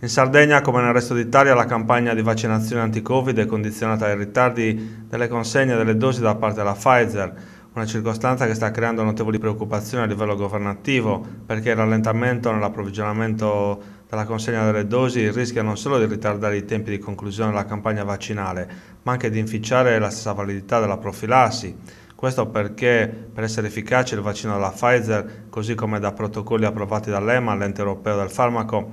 In Sardegna, come nel resto d'Italia, la campagna di vaccinazione anti-Covid è condizionata ai ritardi delle consegne delle dosi da parte della Pfizer, una circostanza che sta creando notevoli preoccupazioni a livello governativo, perché il rallentamento nell'approvvigionamento della consegna delle dosi rischia non solo di ritardare i tempi di conclusione della campagna vaccinale, ma anche di inficiare la stessa validità della profilassi. Questo perché per essere efficace il vaccino della Pfizer, così come da protocolli approvati dall'EMA, l'ente europeo del farmaco,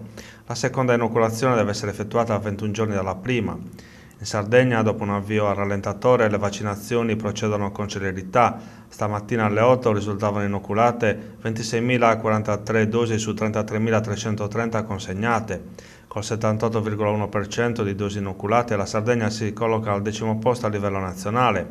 la seconda inoculazione deve essere effettuata a 21 giorni dalla prima. In Sardegna, dopo un avvio al rallentatore, le vaccinazioni procedono con celerità. Stamattina alle 8 risultavano inoculate 26.043 dosi su 33.330 consegnate. Col 78,1% di dosi inoculate, la Sardegna si colloca al decimo posto a livello nazionale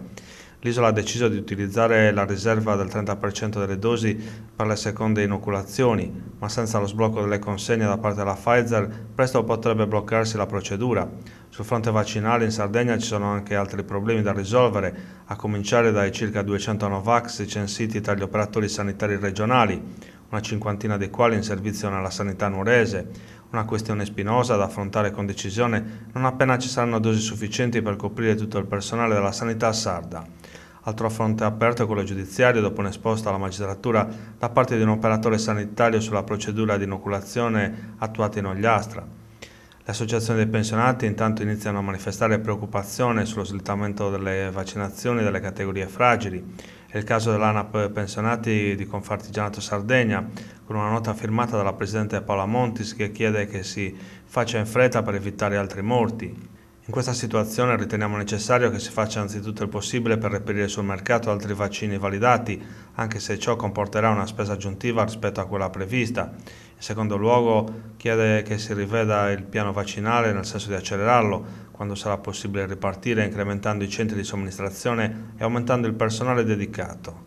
l'isola ha deciso di utilizzare la riserva del 30% delle dosi per le seconde inoculazioni, ma senza lo sblocco delle consegne da parte della Pfizer presto potrebbe bloccarsi la procedura. Sul fronte vaccinale in Sardegna ci sono anche altri problemi da risolvere, a cominciare dai circa 200 Novax censiti tra gli operatori sanitari regionali, una cinquantina dei quali in servizio nella sanità nuorese, una questione spinosa da affrontare con decisione non appena ci saranno dosi sufficienti per coprire tutto il personale della sanità sarda. Altro fronte aperto è quello giudiziario dopo un'esposta alla magistratura da parte di un operatore sanitario sulla procedura di inoculazione attuata in Ogliastra. Le associazioni dei pensionati intanto iniziano a manifestare preoccupazione sullo slittamento delle vaccinazioni delle categorie fragili. È il caso dell'ANAP Pensionati di Confartigianato Sardegna, con una nota firmata dalla Presidente Paola Montis che chiede che si faccia in fretta per evitare altri morti. In questa situazione riteniamo necessario che si faccia anzitutto il possibile per reperire sul mercato altri vaccini validati, anche se ciò comporterà una spesa aggiuntiva rispetto a quella prevista. In secondo luogo chiede che si riveda il piano vaccinale nel senso di accelerarlo, quando sarà possibile ripartire incrementando i centri di somministrazione e aumentando il personale dedicato.